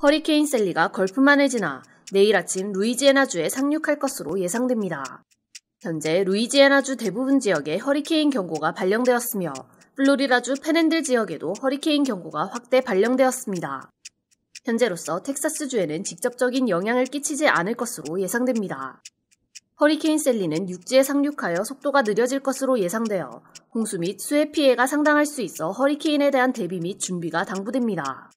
허리케인 셀리가 걸프만을 지나 내일 아침 루이지애나주에 상륙할 것으로 예상됩니다. 현재 루이지애나주 대부분 지역에 허리케인 경고가 발령되었으며 플로리다주 페넨들 지역에도 허리케인 경고가 확대 발령되었습니다. 현재로서 텍사스주에는 직접적인 영향을 끼치지 않을 것으로 예상됩니다. 허리케인 셀리는 육지에 상륙하여 속도가 느려질 것으로 예상되어 홍수 및 수해 피해가 상당할 수 있어 허리케인에 대한 대비 및 준비가 당부됩니다.